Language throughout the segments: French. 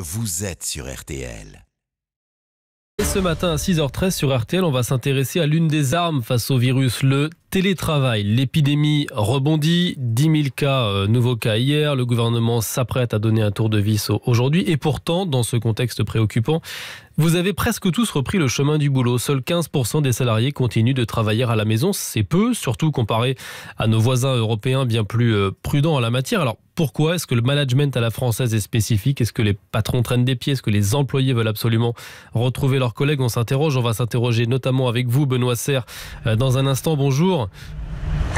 Vous êtes sur RTL. Et ce matin à 6h13 sur RTL, on va s'intéresser à l'une des armes face au virus, le télétravail. L'épidémie rebondit, 10 000 cas, euh, nouveaux cas hier, le gouvernement s'apprête à donner un tour de vis aujourd'hui, et pourtant, dans ce contexte préoccupant, vous avez presque tous repris le chemin du boulot. Seuls 15% des salariés continuent de travailler à la maison. C'est peu, surtout comparé à nos voisins européens bien plus euh, prudents en la matière. Alors pourquoi est-ce que le management à la française est spécifique Est-ce que les patrons traînent des pieds Est-ce que les employés veulent absolument retrouver leurs collègues On s'interroge. On va s'interroger notamment avec vous, Benoît Serre, euh, dans un instant. Bonjour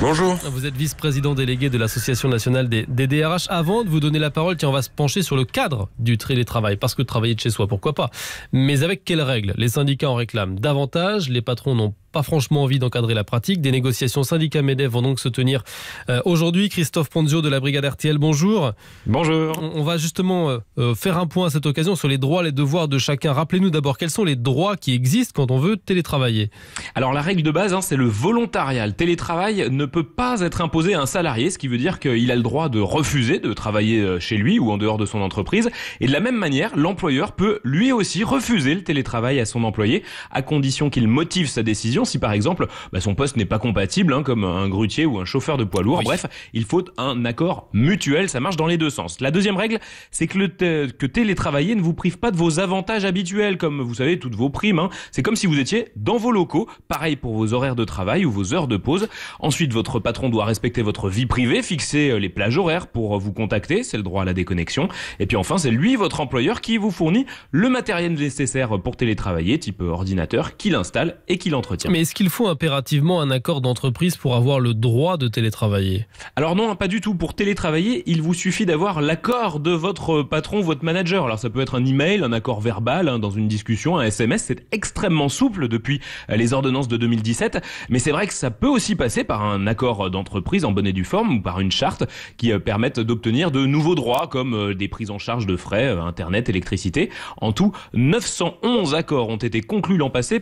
bonjour. Vous êtes vice-président délégué de l'Association nationale des, DRH. Avant de vous donner la parole, tiens, on va se pencher sur le cadre du télétravail. Parce que travailler de chez soi, pourquoi pas Mais avec quelles règles Les syndicats en réclament davantage, les patrons n'ont pas franchement envie d'encadrer la pratique. Des négociations syndicats MEDEF vont donc se tenir euh, aujourd'hui. Christophe Ponzio de la brigade RTL, bonjour. Bonjour. On va justement euh, euh, faire un point à cette occasion sur les droits, les devoirs de chacun. Rappelez-nous d'abord quels sont les droits qui existent quand on veut télétravailler. Alors la règle de base, hein, c'est le volontariat. Le télétravail ne peut pas être imposé à un salarié, ce qui veut dire qu'il a le droit de refuser de travailler chez lui ou en dehors de son entreprise. Et de la même manière, l'employeur peut lui aussi refuser le télétravail à son employé, à condition qu'il motive sa décision si par exemple bah, son poste n'est pas compatible, hein, comme un grutier ou un chauffeur de poids lourd. Bref, il faut un accord mutuel, ça marche dans les deux sens. La deuxième règle, c'est que, le télétravailler ne vous prive pas de vos avantages habituels, comme vous savez, toutes vos primes. Hein. C'est comme si vous étiez dans vos locaux, pareil pour vos horaires de travail ou vos heures de pause. Ensuite, votre patron doit respecter votre vie privée, fixer euh, les plages horaires pour euh, vous contacter, c'est le droit à la déconnexion. Et puis enfin, c'est lui, votre employeur, qui vous fournit le matériel nécessaire pour télétravailler, type euh, ordinateur, qui l'installe et qui entretient. Mais est-ce qu'il faut impérativement un accord d'entreprise pour avoir le droit de télétravailler Alors non, pas du tout. Pour télétravailler, il vous suffit d'avoir l'accord de votre patron, votre manager. Alors ça peut être un email, un accord verbal hein, dans une discussion, un SMS. C'est extrêmement souple depuis euh, les ordonnances de 2017. Mais c'est vrai que ça peut aussi passer par un accord d'entreprise en bonne et due forme ou par une charte qui euh, permettent d'obtenir de nouveaux droits comme euh, des prises en charge de frais, internet, électricité. En tout, 911 accords ont été conclus l'an passé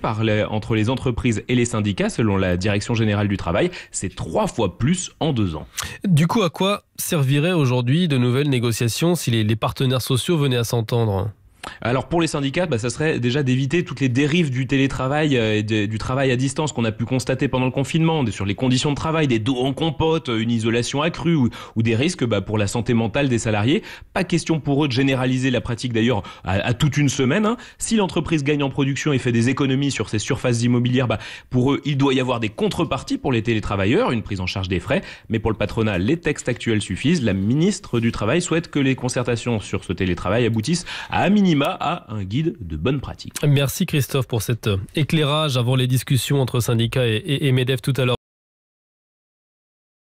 entre les entreprises et les syndicats, selon la Direction générale du travail, c'est trois fois plus en deux ans. Du coup, à quoi serviraient aujourd'hui de nouvelles négociations si les partenaires sociaux venaient à s'entendre alors pour les syndicats, bah, ça serait déjà d'éviter toutes les dérives du télétravail euh, et du travail à distance qu'on a pu constater pendant le confinement, sur les conditions de travail, des dos en compote, euh, une isolation accrue ou, des risques bah, pour la santé mentale des salariés. Pas question pour eux de généraliser la pratique d'ailleurs à, toute une semaine. Hein. Si l'entreprise gagne en production et fait des économies sur ses surfaces immobilières, bah, pour eux il doit y avoir des contreparties pour les télétravailleurs, une prise en charge des frais. Mais pour le patronat, les textes actuels suffisent. La ministre du Travail souhaite que les concertations sur ce télétravail aboutissent à à un guide de bonne pratique. Merci Christophe pour cet euh, éclairage avant les discussions entre syndicats et MEDEF tout à l'heure.